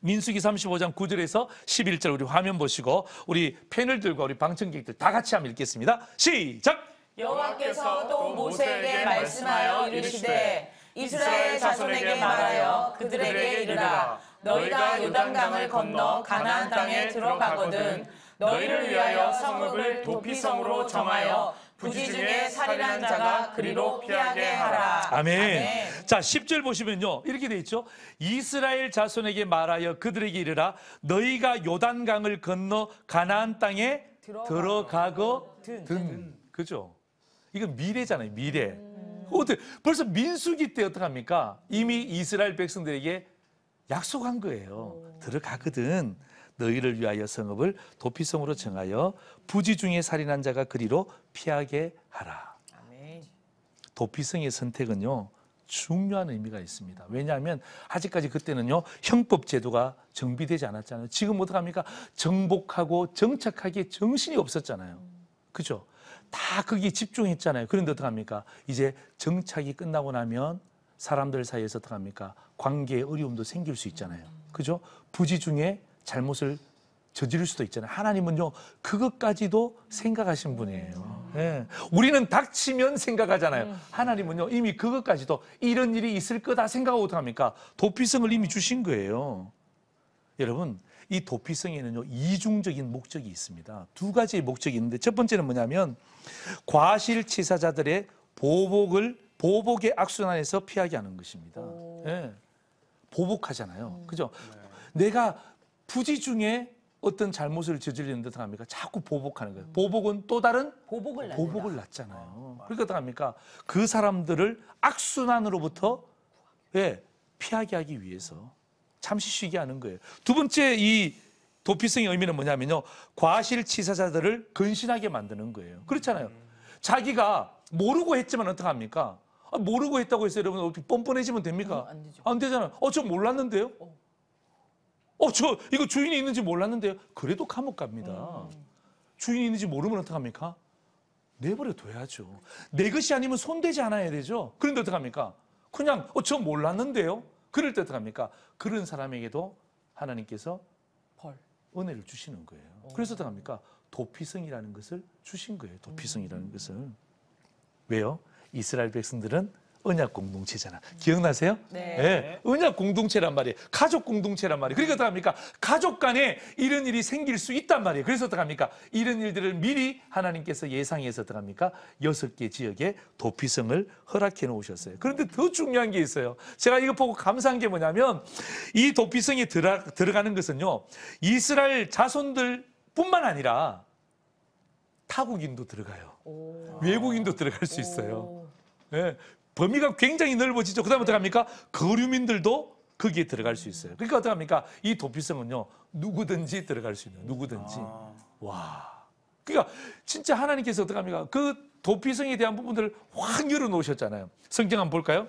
민수기 35장 9절에서 11절 우리 화면 보시고 우리 패널들과 우리 방청객들 다 같이 한번 읽겠습니다. 시작. 여호와께서 또 모세에게 말씀하여 이르시되 이스라엘 자손에게 말하여 그들에게 이르라 너희가 요단강을 건너 가나안 땅에 들어가거든 너희를 위하여 성읍을 도피성으로 정하여 부지 중에 살인한 자가 그리로 피하게 하라. 아멘. 아멘. 자, 10절 보시면요. 이렇게 돼 있죠. 이스라엘 자손에게 말하여 그들에게 이르라 너희가 요단강을 건너 가나안 땅에 들어가거든. 그죠? 이건 미래잖아요. 미래. 음. 어떻게 벌써 민수기 때 어떡합니까? 이미 이스라엘 백성들에게 약속한 거예요. 들어가거든. 너희를 위하여 성읍을 도피성으로 정하여 부지 중에 살인한 자가 그리로 피하게 하라. 도피성의 선택은요. 중요한 의미가 있습니다. 왜냐하면 아직까지 그때는요 형법 제도가 정비되지 않았잖아요. 지금 어떡합니까? 정복하고 정착하기에 정신이 없었잖아요. 음. 그죠? 다 거기에 집중했잖아요. 그런데 어떡합니까? 이제 정착이 끝나고 나면 사람들 사이에서 어떡합니까? 관계의 어려움도 생길 수 있잖아요. 그죠? 부지 중에 잘못을 저지를 수도 있잖아요. 하나님은요, 그것까지도 생각하신 분이에요. 예. 우리는 닥치면 생각하잖아요. 음. 하나님은요, 이미 그것까지도 이런 일이 있을 거다 생각하고 어떡합니까? 도피성을 이미 주신 거예요. 여러분, 이 도피성에는요 이중적인 목적이 있습니다. 두 가지의 목적이 있는데 첫 번째는 뭐냐면 과실치사자들의 보복을 보복의 악순환에서 피하게 하는 것입니다. 예. 보복하잖아요. 음. 그죠? 네. 내가 부지 중에 어떤 잘못을 저지르는듯합니까 자꾸 보복하는 거예요. 음. 보복은 또 다른 보복을, 보복을 낳잖아요. 아, 그러니까 어떡합니까? 그 사람들을 악순환으로부터 예, 피하게 하기 위해서 잠시 쉬게 하는 거예요. 두 번째 이 도피성의 의미는 뭐냐면요. 과실치사자들을 근신하게 만드는 거예요. 그렇잖아요. 자기가 모르고 했지만 어떡합니까? 아, 모르고 했다고 해서 여러분 어떻게 뻔뻔해지면 됩니까? 안, 되죠. 안 되잖아요. 어, 저 몰랐는데요? 어, 어 저 이거 주인이 있는지 몰랐는데요? 그래도 감옥 갑니다. 음. 주인이 있는지 모르면 어떡합니까? 내버려 둬야죠. 내 것이 아니면 손대지 않아야 되죠. 그런데 어떡합니까? 그냥 어, 저 몰랐는데요? 그럴 때 어떡합니까? 그런 사람에게도 하나님께서 벌. 은혜를 주시는 거예요. 오. 그래서 어떡합니까? 도피성이라는 것을 주신 거예요. 도피성이라는 음. 것을. 왜요? 이스라엘 백성들은 은약 공동체잖아. 음. 기억나세요? 네. 네. 예. 언약 공동체란 말이에요. 가족 공동체란 말이에요. 그러니까 어떡 합니까? 가족 간에 이런 일이 생길 수 있단 말이에요. 그래서 어떡 합니까? 이런 일들을 미리 하나님께서 예상해서 어떡 합니까? 여섯 개 지역에 도피성을 허락해 놓으셨어요. 그런데 더 중요한 게 있어요. 제가 이거 보고 감사한 게 뭐냐면 이도피성이 들어, 들어가는 것은요. 이스라엘 자손들 뿐만 아니라 타국인도 들어가요. 오. 외국인도 들어갈 수 있어요. 예. 네. 범위가 굉장히 넓어지죠. 그다음에 어떻게 합니까? 거류민들도 거기에 들어갈 수 있어요. 그러니까 어떻게 합니까? 이 도피성은요. 누구든지 들어갈 수 있는 누구든지. 아. 와. 그러니까 진짜 하나님께서 어떻게 합니까? 그 도피성에 대한 부분들을 확 열어 놓으셨잖아요. 성경 한번 볼까요?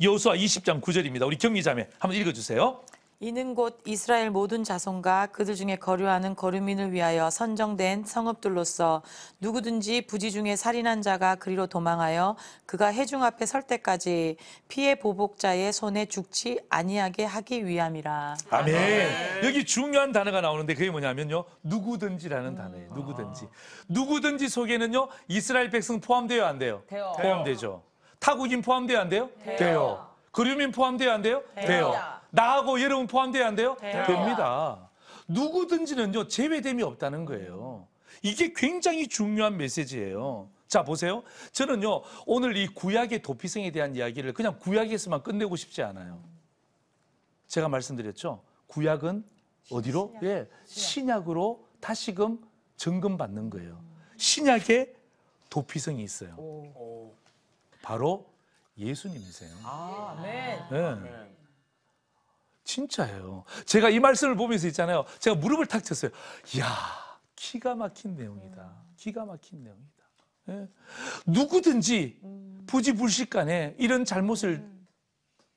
여호수아 20장 9절입니다. 우리 경리자매 한번 읽어 주세요. 이는 곧 이스라엘 모든 자손과 그들 중에 거류하는 거류민을 위하여 선정된 성읍들로서 누구든지 부지 중에 살인한 자가 그리로 도망하여 그가 해중 앞에 설 때까지 피해 보복자의 손에 죽지 아니하게 하기 위함이라. 아멘. 아멘. 여기 중요한 단어가 나오는데 그게 뭐냐면요. 누구든지라는 음. 단어예요. 아. 누구든지. 아. 누구든지 속에는요. 이스라엘 백성 포함되어 안 돼요? 돼요. 포함되죠. 타국인 포함되어 안 돼요? 돼요. 돼요. 그류민 포함되어 안 돼요? 돼요. 돼요. 나하고 여러분 포함돼야 안 돼요? 돼요. 됩니다. 누구든지는요 제외됨이 없다는 거예요. 이게 굉장히 중요한 메시지예요. 자 보세요. 저는요 오늘 이 구약의 도피성에 대한 이야기를 그냥 구약에서만 끝내고 싶지 않아요. 제가 말씀드렸죠. 구약은 어디로? 신약. 예, 신약으로 다시금 점검받는 거예요. 신약에 도피성이 있어요. 바로 예수님이세요. 아, 네. 네. 진짜예요. 제가 이 말씀을 보면서 있잖아요. 제가 무릎을 탁 쳤어요. 이야, 기가 막힌 내용이다. 기가 막힌 내용이다. 예? 누구든지 음. 부지불식간에 이런 잘못을 음.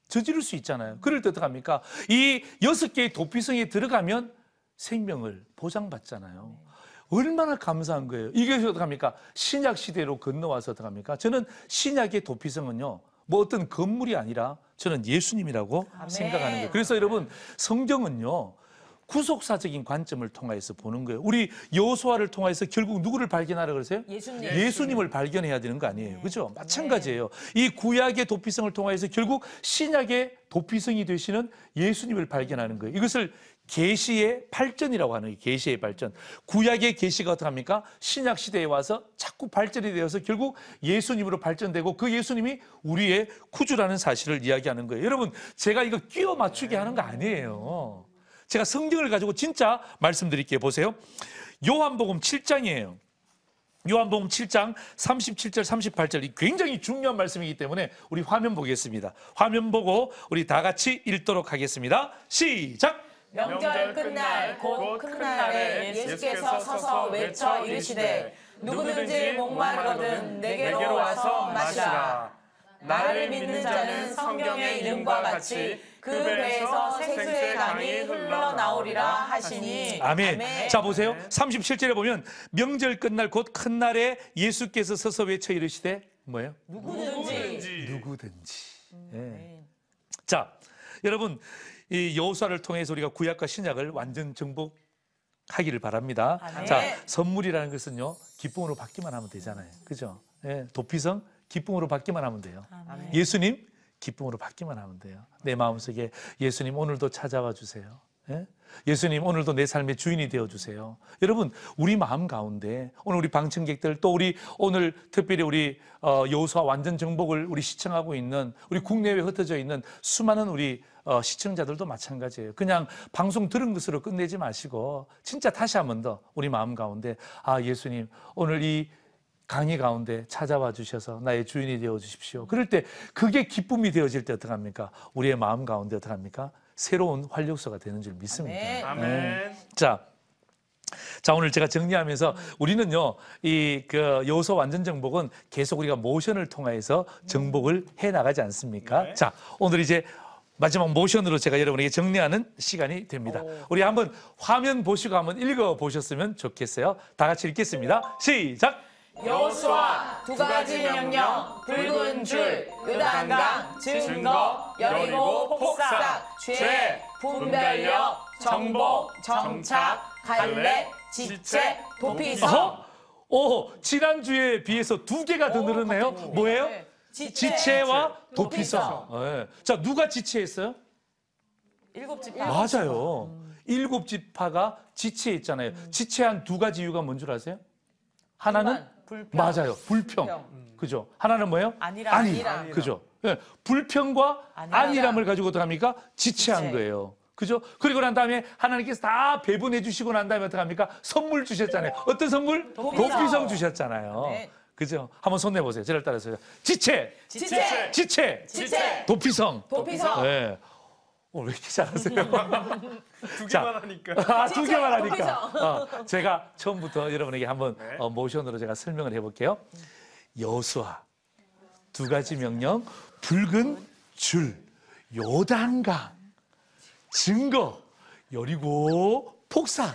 저지를 수 있잖아요. 그럴 때 어떡합니까? 이 여섯 개의 도피성에 들어가면 생명을 보장받잖아요. 네. 얼마나 감사한 거예요. 이게 어떡합니까? 신약 시대로 건너와서 어떡합니까? 저는 신약의 도피성은요. 뭐 어떤 건물이 아니라 저는 예수님이라고 아멘. 생각하는 거예요. 그래서 여러분 성경은요 구속사적인 관점을 통해서 보는 거예요. 우리 여호수아를 통해서 결국 누구를 발견하라 그러세요? 예수님. 예수님을 발견해야 되는 거 아니에요. 네. 그죠? 네. 마찬가지예요. 이 구약의 도피성을 통해서 결국 신약의 도피성이 되시는 예수님을 발견하는 거예요. 이것을 계시의 발전이라고 하는 계시의 발전. 구약의 계시가 어떻게 합니까? 신약 시대에 와서 자꾸 발전이 되어서 결국 예수님으로 발전되고 그 예수님이 우리의 구주라는 사실을 이야기하는 거예요. 여러분, 제가 이거 끼워 맞추게 하는 거 아니에요. 제가 성경을 가지고 진짜 말씀드릴게요. 보세요. 요한복음 7장이에요. 요한복음 7장 37절 3 8절 굉장히 중요한 말씀이기 때문에 우리 화면 보겠습니다. 화면 보고 우리 다 같이 읽도록 하겠습니다. 시작. 명절 끝날 곧 큰 날에 예수께서 서서 외쳐 이르시되 누구든지 목마르거든 내게로 와서 마시라. 나를 믿는 자는 성경의 이름과 같이 그 배에서 생수의 강이 흘러나오리라 하시니 아멘. 아멘. 자 보세요. 37절에 보면 명절 끝날 곧 큰 날에 예수께서 서서 외쳐 이르시되 뭐예요? 누구든지 누구든지. 예. 자, 여러분 이여호수를 통해서 우리가 구약과 신약을 완전 정복하기를 바랍니다. 아멘. 자, 선물이라는 것은요 기쁨으로 받기만 하면 되잖아요. 그죠? 예, 도피성 기쁨으로 받기만 하면 돼요. 아멘. 예수님 기쁨으로 받기만 하면 돼요. 내 마음속에 예수님 오늘도 찾아와 주세요. 예? 수님 오늘도 내 삶의 주인이 되어 주세요. 여러분 우리 마음 가운데 오늘 우리 방청객들 또 우리 오늘 특별히 우리 어, 여호수아 완전 정복을 우리 시청하고 있는 우리 국내외 흩어져 있는 수많은 우리 어, 시청자들도 마찬가지예요. 그냥 방송 들은 것으로 끝내지 마시고 진짜 다시 한 번 더 우리 마음 가운데 아 예수님 오늘 이 강의 가운데 찾아와 주셔서 나의 주인이 되어 주십시오. 그럴 때 그게 기쁨이 되어질 때 어떡합니까? 우리의 마음 가운데 어떡합니까? 새로운 활력소가 되는 줄 믿습니다. 아멘. 네. 아멘. 자. 자 오늘 제가 정리하면서 우리는요 이 그 요소 완전 정복은 계속 우리가 모션을 통해서 정복을 해 나가지 않습니까? 네. 자 오늘 이제 마지막 모션으로 제가 여러분에게 정리하는 시간이 됩니다. 오. 우리 한번 화면 보시고 한번 읽어 보셨으면 좋겠어요. 다 같이 읽겠습니다. 시작. 여호수아 두 가지 명령 붉은 줄 요단강 증거 여리고 폭삭 죄 분별력 정복 정착 갈래 지체 도피성 오 지난주에 비해서 두 개가 더 늘었네요 뭐예요? 지체, 와 도피성 네. 자 누가 지체했어요? 일곱 지파 맞아요 음. 일곱 지파가 지체했잖아요 지체한 두 가지 이유가 뭔 줄 아세요? 하나는 불평. 맞아요. 불평. 음. 그죠. 하나는 뭐예요? 아니라, 아니. 아니라. 그죠. 예, 불평과 아니라. 안일함을 가지고 어떻 합니까? 지체한 지체. 거예요. 그죠? 그리고 난 다음에 하나님께서 다 배분해 주시고 난 다음에 어떡 합니까? 선물 주셨잖아요. 어떤 선물? 도피성. 주셨잖아요. 네. 그죠? 한번 손 내 보세요. 저를 따라서 지체, 지체, 지체, 지체, 도피성. 도피성. 예. 오늘 어, 왜 이렇게 잘하세요? 두 개만 하니까. 아, 두 그렇죠. 개만 아, 하니까. 그렇죠. 어, 제가 처음부터 여러분에게 한번 네. 어, 모션으로 제가 설명을 해볼게요. 여수와두 가지 명령 붉은 줄 요단강 증거 여리고 폭삭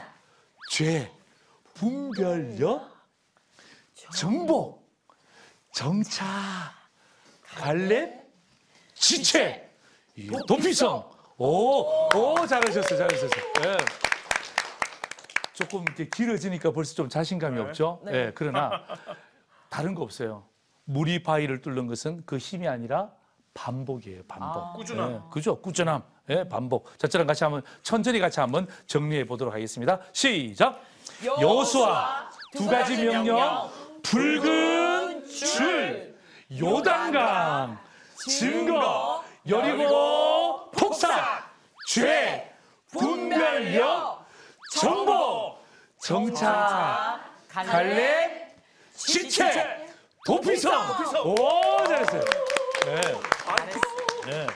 죄 분별력 정보 정차 갈렙 지체 도피성 오, 오, 잘하셨어요, 잘하셨어요. 예. 조금 이렇게 길어지니까 벌써 좀 자신감이 네. 없죠. 네. 예, 그러나 다른 거 없어요. 물이 바위를 뚫는 것은 그 힘이 아니라 반복이에요, 반복. 아. 꾸준함. 예, 그죠? 꾸준함. 예, 반복. 자, 저랑 같이 한번 천천히 같이 한번 정리해 보도록 하겠습니다. 시작. 요수와두 가지 명령 붉은 줄 요단강 증거 여리고 죄, 분별력, 정보, 정차, 갈래, 시체 도피성. 오, 잘했어요. 네. 네.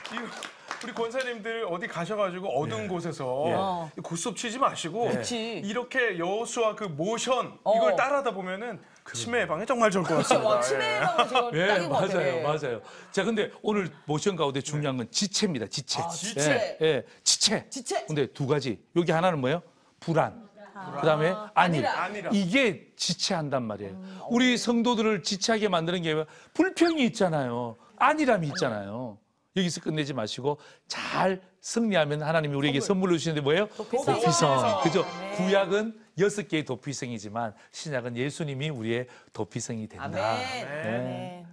우리 권사님들 어디 가셔가지고 어두운 예. 곳에서 예. 어. 고스톱 치지 마시고 그 이렇게 여수와 그 모션 어. 이걸 따라하다 보면은 치매 예방에 정말 좋을 것 같습니다. 와, 치매라고 지금 예. 예, 딱인 것 같아. 맞아요, 맞아요. 자, 근데 오늘 모션 가운데 중요한 건 지체입니다. 지체. 아, 지체. 예, 예, 지체. 지체. 근데 두 가지. 여기 하나는 뭐예요? 불안. 아. 그다음에 안일. 아니라. 이게 지체한단 말이에요. 음, 우리 성도들을 지체하게 만드는 게 불평이 있잖아요. 안일함이 있잖아요. 여기서 끝내지 마시고 잘 승리하면 하나님이 우리에게 선물. 선물로 주시는데 뭐예요? 도피성. 도피성. 그죠? 네. 구약은 여섯 개의 도피성이지만 신약은 예수님이 우리의 도피성이 된다. 아멘. 네.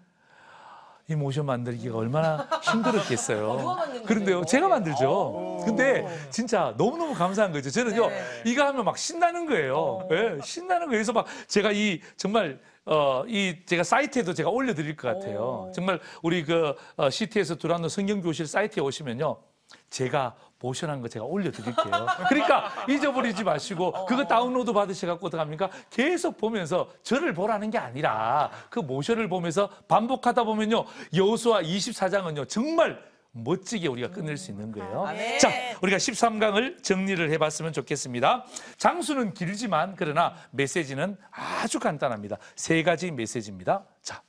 이 모션 만들기가 얼마나 힘들었겠어요. 어, 그런데요, 제가 만들죠. 어. 근데 진짜 너무너무 감사한 거죠. 저는요, 네. 이거 하면 막 신나는 거예요. 어. 예, 신나는 거예요. 그래서 막 제가 이 정말 어, 이 제가 사이트에도 제가 올려드릴 것 같아요. 오. 정말 우리 그 어, 시티에서 두란노 성경교실 사이트에 오시면요. 제가 보션한 거 제가 올려드릴게요. 그러니까 잊어버리지 마시고 어. 그거 다운로드 받으셔갖고 어떡합니까? 계속 보면서 저를 보라는 게 아니라 그 모션을 보면서 반복하다 보면요. 여호수아 24장은요. 정말 멋지게 우리가 끝낼 수 있는 거예요. 음, 아, 네. 자, 우리가 13강을 정리를 해봤으면 좋겠습니다. 장수는 길지만 그러나 메시지는 아주 간단합니다. 세 가지 메시지입니다. 자,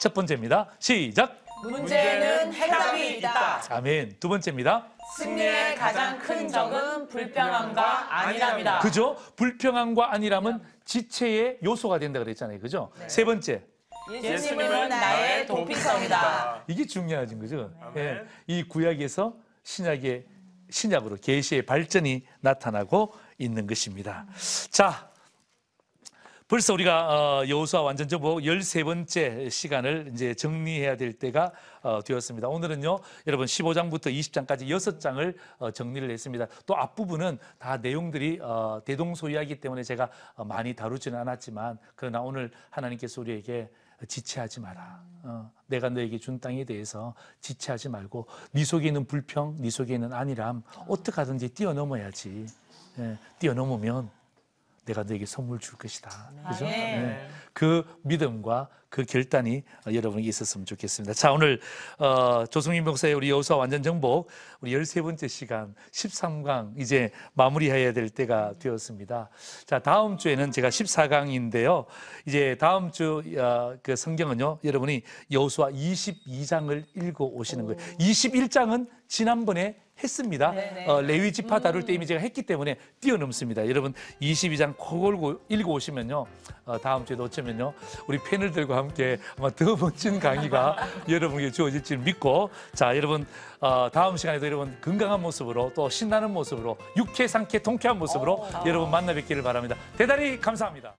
첫 번째입니다. 시작. 문제는 해답이 있다. 아멘. 두 번째입니다. 승리의 가장 큰 적은 불평함과 아일함이다 그죠? 불평함과 아니함은 지체의 요소가 된다 그랬잖아요. 그죠? 네. 세 번째. 예수님은 나의 도피성이다. 이게 중요하진 거죠. 예, 이 구약에서 신약의 신약으로 계시의 발전이 나타나고 있는 것입니다. 자, 벌써 우리가 어, 여호수아 완전 정복 13번째 시간을 이제 정리해야 될 때가 어, 되었습니다. 오늘은요. 여러분 15장부터 20장까지 6장을 어, 정리를 했습니다. 또 앞부분은 다 내용들이 대동소이하기 때문에 제가 많이 다루지는 않았지만 그러나 오늘 하나님께서 우리에게 지체하지 마라. 어, 내가 너에게 준 땅에 대해서 지체하지 말고 네 속에 있는 불평, 네 속에 있는 안일함 어떻게 하든지 뛰어넘어야지. 예, 뛰어넘으면 내가 너에게 선물 줄 것이다. 네. 그죠? 아, 예. 네. 그 믿음과 그 결단이 어, 여러분에게 있었으면 좋겠습니다. 자, 오늘 어, 조승민 목사의 우리 여호수와 완전 정복 우리 13번째 시간 13강 이제 마무리해야 될 때가 되었습니다. 자, 다음 주에는 제가 14강인데요. 이제 다음 주그 어, 성경은요. 여러분이 여호수아 22장을 읽어 오시는 거예요. 21장은 지난번에 했습니다. 네, 네. 어, 레위 지파 다룰 때 음. 이미 제가 했기 때문에 뛰어넘습니다. 여러분 22장 코골고 읽어 오시면요. 어, 다음 주에 놓치면요. 우리 팬널들과 함께 아마 더 멋진 강의가 여러분에 주어질 줄 믿고 자, 여러분 어, 다음 시간에도 여러분 건강한 모습으로 또 신나는 모습으로 육회 상쾌 통쾌한 모습으로 아. 여러분 만나 뵙기를 바랍니다. 대단히 감사합니다.